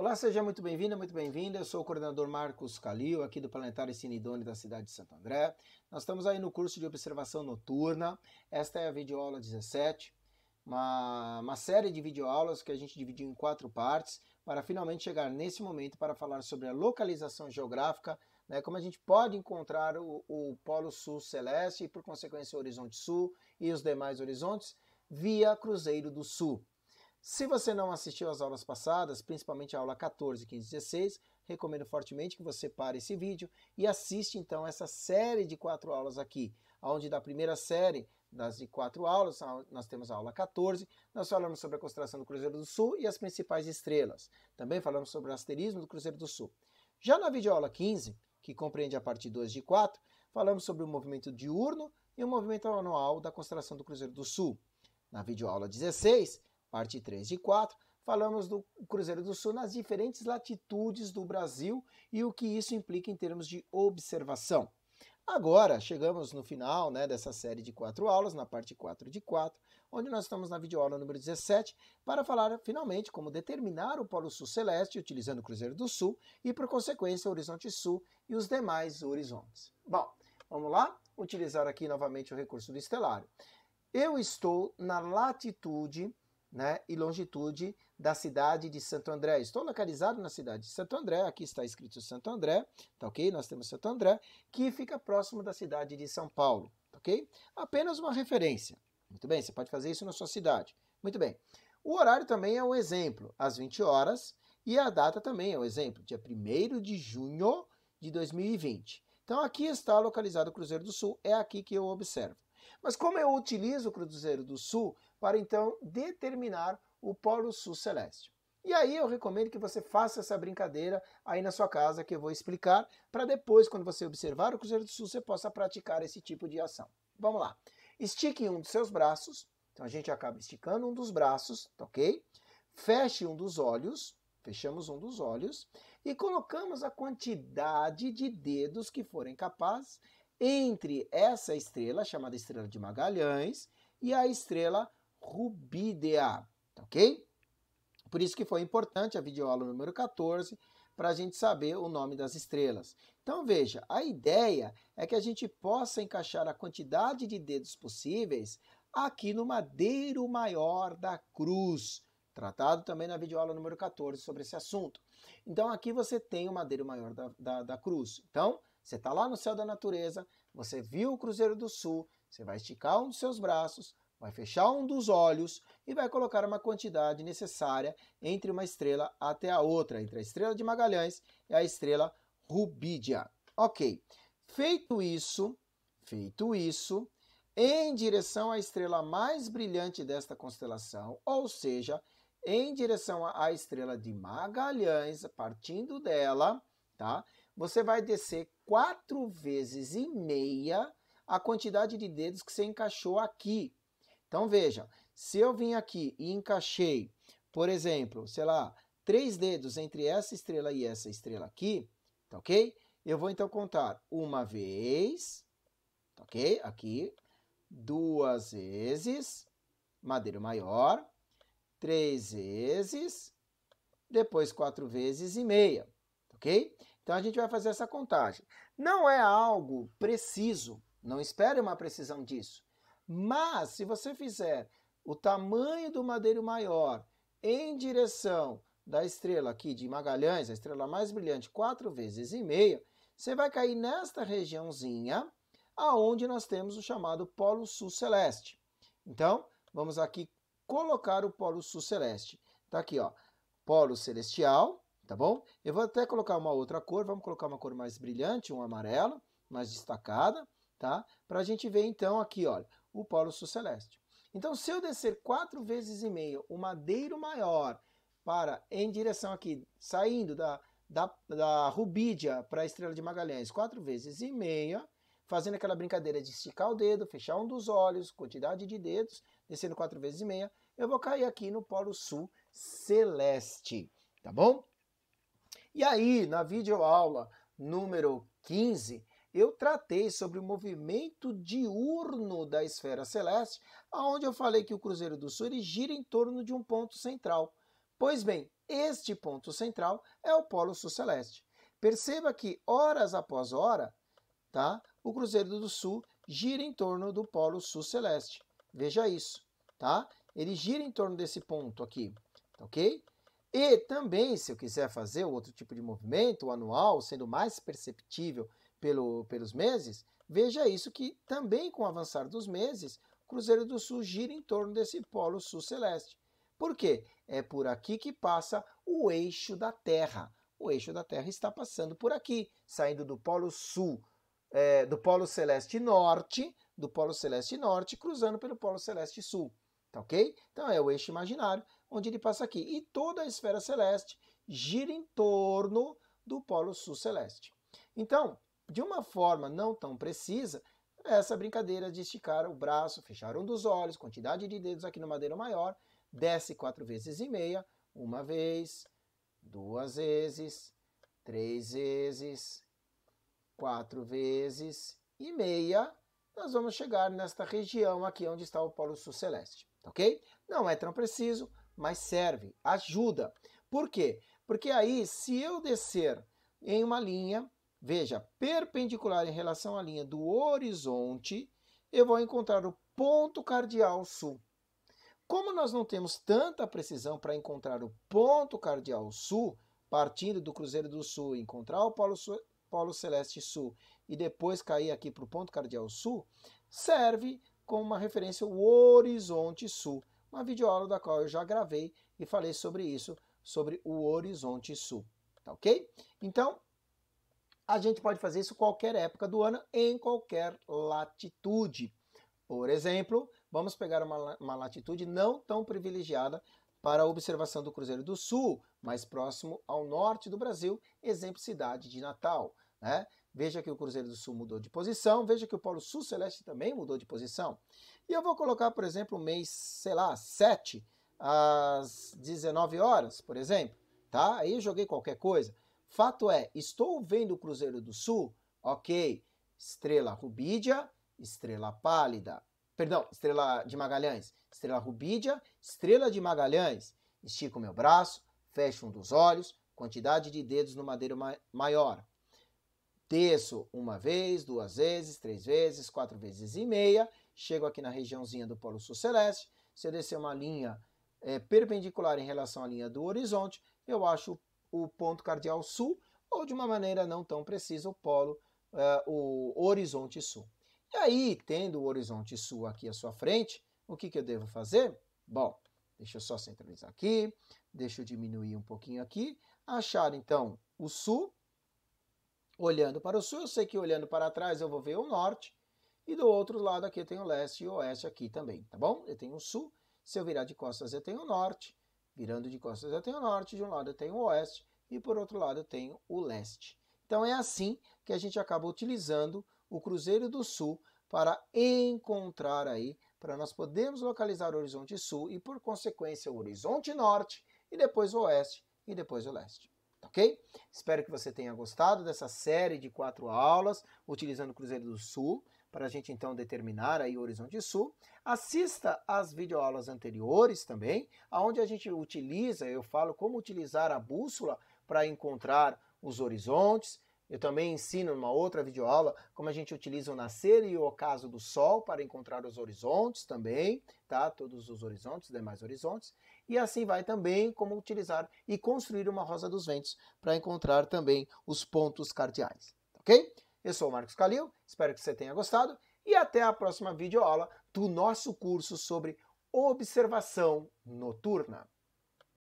Olá, seja muito bem vindo muito bem-vinda. Eu sou o coordenador Marcos Calil, aqui do Planetário Sinidone da cidade de Santo André. Nós estamos aí no curso de observação noturna. Esta é a videoaula 17, uma, uma série de videoaulas que a gente dividiu em quatro partes para finalmente chegar nesse momento para falar sobre a localização geográfica, né, como a gente pode encontrar o, o Polo Sul Celeste e, por consequência, o Horizonte Sul e os demais horizontes via Cruzeiro do Sul. Se você não assistiu às aulas passadas, principalmente a aula 14, 15 16, recomendo fortemente que você pare esse vídeo e assista então essa série de quatro aulas aqui, onde da primeira série das de quatro aulas, nós temos a aula 14, nós falamos sobre a constelação do Cruzeiro do Sul e as principais estrelas. Também falamos sobre o asterismo do Cruzeiro do Sul. Já na videoaula 15, que compreende a parte 2 de 4, falamos sobre o movimento diurno e o movimento anual da constelação do Cruzeiro do Sul. Na videoaula 16, parte 3 de 4, falamos do Cruzeiro do Sul nas diferentes latitudes do Brasil e o que isso implica em termos de observação. Agora chegamos no final né, dessa série de quatro aulas, na parte 4 de 4, onde nós estamos na videoaula número 17 para falar finalmente como determinar o Polo Sul Celeste utilizando o Cruzeiro do Sul e, por consequência, o Horizonte Sul e os demais horizontes. Bom, vamos lá? Utilizar aqui novamente o recurso do estelário. Eu estou na latitude né, e longitude da cidade de Santo André. Estou localizado na cidade de Santo André, aqui está escrito Santo André, tá ok? Nós temos Santo André, que fica próximo da cidade de São Paulo, tá ok? Apenas uma referência. Muito bem, você pode fazer isso na sua cidade. Muito bem. O horário também é um exemplo, às 20 horas, e a data também é um exemplo, dia 1 de junho de 2020. Então aqui está localizado o Cruzeiro do Sul, é aqui que eu observo. Mas como eu utilizo o Cruzeiro do Sul para então determinar o Polo Sul Celeste? E aí eu recomendo que você faça essa brincadeira aí na sua casa que eu vou explicar para depois, quando você observar o Cruzeiro do Sul, você possa praticar esse tipo de ação. Vamos lá. Estique um dos seus braços. Então a gente acaba esticando um dos braços, tá ok? Feche um dos olhos, fechamos um dos olhos e colocamos a quantidade de dedos que forem capazes entre essa estrela, chamada estrela de Magalhães, e a estrela Rubídea, ok? Por isso que foi importante a videoaula número 14, para a gente saber o nome das estrelas. Então veja, a ideia é que a gente possa encaixar a quantidade de dedos possíveis aqui no madeiro maior da cruz, tratado também na videoaula número 14 sobre esse assunto. Então aqui você tem o madeiro maior da, da, da cruz. Então você está lá no céu da natureza, você viu o Cruzeiro do Sul, você vai esticar um dos seus braços, vai fechar um dos olhos e vai colocar uma quantidade necessária entre uma estrela até a outra, entre a estrela de Magalhães e a estrela Rubídia. Ok, feito isso, feito isso, em direção à estrela mais brilhante desta constelação, ou seja, em direção à estrela de Magalhães, partindo dela, tá? você vai descer quatro vezes e meia a quantidade de dedos que você encaixou aqui. Então veja, se eu vim aqui e encaixei, por exemplo, sei lá, três dedos entre essa estrela e essa estrela aqui, tá ok? Eu vou então contar uma vez, tá ok? Aqui, duas vezes, madeiro maior, três vezes, depois quatro vezes e meia, tá ok? Então a gente vai fazer essa contagem. Não é algo preciso, não espere uma precisão disso. Mas se você fizer o tamanho do madeiro maior em direção da estrela aqui de Magalhães, a estrela mais brilhante, quatro vezes e meia, você vai cair nesta regiãozinha aonde nós temos o chamado polo sul celeste. Então, vamos aqui colocar o polo sul celeste. Está aqui, ó. Polo celestial, tá bom? Eu vou até colocar uma outra cor, vamos colocar uma cor mais brilhante, um amarelo, mais destacada, tá? Para a gente ver então aqui, olha, o polo sul celeste. Então, se eu descer quatro vezes e meio o madeiro maior para em direção aqui, saindo da, da, da Rubídia para a Estrela de Magalhães, quatro vezes e meia, fazendo aquela brincadeira de esticar o dedo, fechar um dos olhos, quantidade de dedos, descendo quatro vezes e meia, eu vou cair aqui no polo sul celeste, tá bom? E aí, na videoaula número 15, eu tratei sobre o movimento diurno da esfera celeste, aonde eu falei que o Cruzeiro do Sul gira em torno de um ponto central. Pois bem, este ponto central é o Polo Sul Celeste. Perceba que horas após hora, tá? O Cruzeiro do Sul gira em torno do Polo Sul Celeste. Veja isso, tá? Ele gira em torno desse ponto aqui, ok? E também, se eu quiser fazer outro tipo de movimento anual, sendo mais perceptível pelo, pelos meses, veja isso que também com o avançar dos meses, Cruzeiro do Sul gira em torno desse polo sul celeste. Por quê? É por aqui que passa o eixo da Terra. O eixo da Terra está passando por aqui, saindo do polo sul, é, do polo celeste norte, do polo celeste norte, cruzando pelo polo celeste sul. Tá ok? Então é o eixo imaginário onde ele passa aqui. E toda a esfera celeste gira em torno do polo sul celeste. Então, de uma forma não tão precisa, essa brincadeira de esticar o braço, fechar um dos olhos, quantidade de dedos aqui no madeiro maior, desce quatro vezes e meia, uma vez, duas vezes, três vezes, quatro vezes e meia, nós vamos chegar nesta região aqui onde está o polo sul celeste, ok? Não é tão preciso, mas serve, ajuda. Por quê? Porque aí, se eu descer em uma linha, veja, perpendicular em relação à linha do horizonte, eu vou encontrar o ponto cardial sul. Como nós não temos tanta precisão para encontrar o ponto cardial sul, partindo do Cruzeiro do Sul, encontrar o polo, sul, polo celeste sul e depois cair aqui para o ponto cardial sul, serve como uma referência o horizonte sul uma videoaula da qual eu já gravei e falei sobre isso, sobre o horizonte sul, tá ok? Então, a gente pode fazer isso qualquer época do ano, em qualquer latitude. Por exemplo, vamos pegar uma, uma latitude não tão privilegiada para a observação do Cruzeiro do Sul, mais próximo ao norte do Brasil, exemplo cidade de Natal. Né? Veja que o Cruzeiro do Sul mudou de posição, veja que o Polo Sul Celeste também mudou de posição. E eu vou colocar, por exemplo, o mês, sei lá, 7 às 19 horas, por exemplo, tá? Aí joguei qualquer coisa. Fato é, estou vendo o Cruzeiro do Sul, ok, estrela rubídia, estrela pálida, perdão, estrela de Magalhães, estrela rubídia, estrela de Magalhães. Estico meu braço, fecho um dos olhos, quantidade de dedos no madeiro maior. Desço uma vez, duas vezes, três vezes, quatro vezes e meia. Chego aqui na regiãozinha do Polo Sul Celeste. Se eu descer uma linha é, perpendicular em relação à linha do horizonte, eu acho o ponto cardial sul, ou de uma maneira não tão precisa, o polo, é, o horizonte sul. E aí, tendo o horizonte sul aqui à sua frente, o que, que eu devo fazer? Bom, deixa eu só centralizar aqui, deixa eu diminuir um pouquinho aqui, achar então o sul olhando para o sul, eu sei que olhando para trás eu vou ver o norte, e do outro lado aqui eu tenho o leste e o oeste aqui também, tá bom? Eu tenho o sul, se eu virar de costas eu tenho o norte, virando de costas eu tenho o norte, de um lado eu tenho o oeste, e por outro lado eu tenho o leste. Então é assim que a gente acaba utilizando o Cruzeiro do Sul para encontrar aí, para nós podermos localizar o horizonte sul e, por consequência, o horizonte norte, e depois o oeste e depois o leste ok? Espero que você tenha gostado dessa série de quatro aulas utilizando o Cruzeiro do Sul para a gente então determinar aí o horizonte sul. Assista às videoaulas anteriores também, aonde a gente utiliza, eu falo como utilizar a bússola para encontrar os horizontes eu também ensino numa outra videoaula como a gente utiliza o nascer e o ocaso do Sol para encontrar os horizontes também, tá? Todos os horizontes, demais horizontes. E assim vai também como utilizar e construir uma rosa dos ventos para encontrar também os pontos cardeais, ok? Eu sou o Marcos Calil, espero que você tenha gostado e até a próxima videoaula do nosso curso sobre observação noturna.